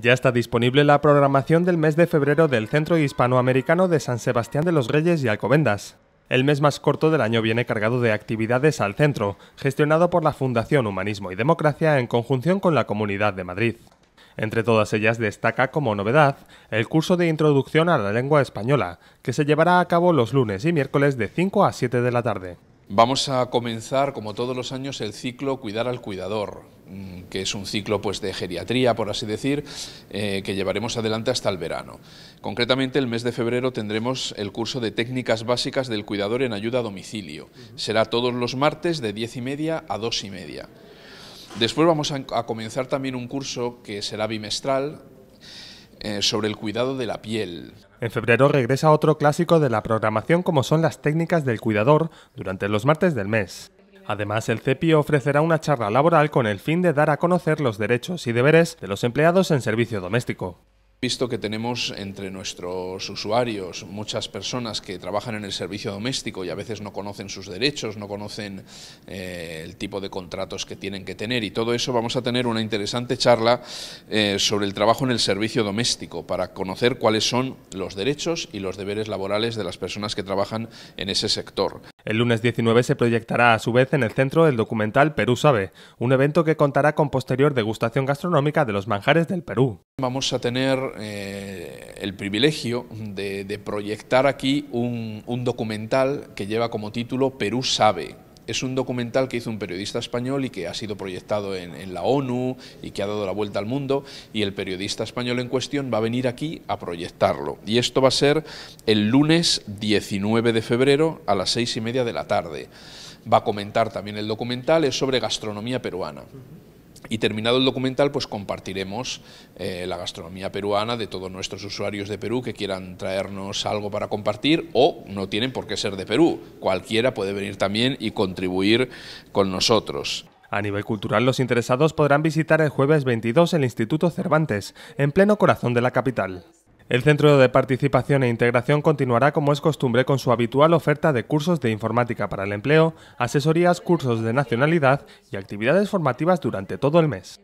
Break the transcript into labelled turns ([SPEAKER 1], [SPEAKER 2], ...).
[SPEAKER 1] Ya está disponible la programación del mes de febrero del Centro Hispanoamericano de San Sebastián de los Reyes y Alcobendas. El mes más corto del año viene cargado de actividades al centro, gestionado por la Fundación Humanismo y Democracia en conjunción con la Comunidad de Madrid. Entre todas ellas destaca como novedad el curso de introducción a la lengua española, que se llevará a cabo los lunes y miércoles de 5 a 7 de la tarde.
[SPEAKER 2] Vamos a comenzar, como todos los años, el ciclo Cuidar al Cuidador, Mm, que es un ciclo pues, de geriatría, por así decir, eh, que llevaremos adelante hasta el verano. Concretamente, el mes de febrero tendremos el curso de técnicas básicas del cuidador en ayuda a domicilio. Será todos los martes de 10 y media a 2 y media. Después vamos a, comenzar también un curso que será bimestral eh, sobre el cuidado de la piel.
[SPEAKER 1] En febrero regresa otro clásico de la programación como son las técnicas del cuidador durante los martes del mes. Además, el CEPI ofrecerá una charla laboral con el fin de dar a conocer los derechos y deberes de los empleados en servicio doméstico.
[SPEAKER 2] Visto que tenemos entre nuestros usuarios muchas personas que trabajan en el servicio doméstico y a veces no conocen sus derechos, no conocen eh, el tipo de contratos que tienen que tener y todo eso, vamos a tener una interesante charla eh, sobre el trabajo en el servicio doméstico para conocer cuáles son los derechos y los deberes laborales
[SPEAKER 1] de las personas que trabajan en ese sector. El lunes 19 se proyectará a su vez en el centro el documental Perú Sabe, un evento que contará con posterior degustación gastronómica de los manjares del Perú.
[SPEAKER 2] Vamos a tener eh, el privilegio de, proyectar aquí un documental que lleva como título Perú Sabe, es un documental que hizo un periodista español y que ha sido proyectado en, la ONU y que ha dado la vuelta al mundo y el periodista español en cuestión va a venir aquí a proyectarlo. Y esto va a ser el lunes 19 de febrero a las seis y media de la tarde. Va a comentar también el documental, es sobre gastronomía peruana. Y terminado el documental, pues compartiremos eh, la gastronomía peruana de todos nuestros usuarios de Perú que quieran traernos algo para compartir o no tienen por qué ser de Perú. Cualquiera puede venir también y contribuir con
[SPEAKER 1] nosotros. A nivel cultural, los interesados podrán visitar el jueves 22 el Instituto Cervantes, en pleno corazón de la capital. El Centro de Participación e Integración continuará como es costumbre con su habitual oferta de cursos de informática para el empleo, asesorías, cursos de nacionalidad y actividades formativas durante todo el mes.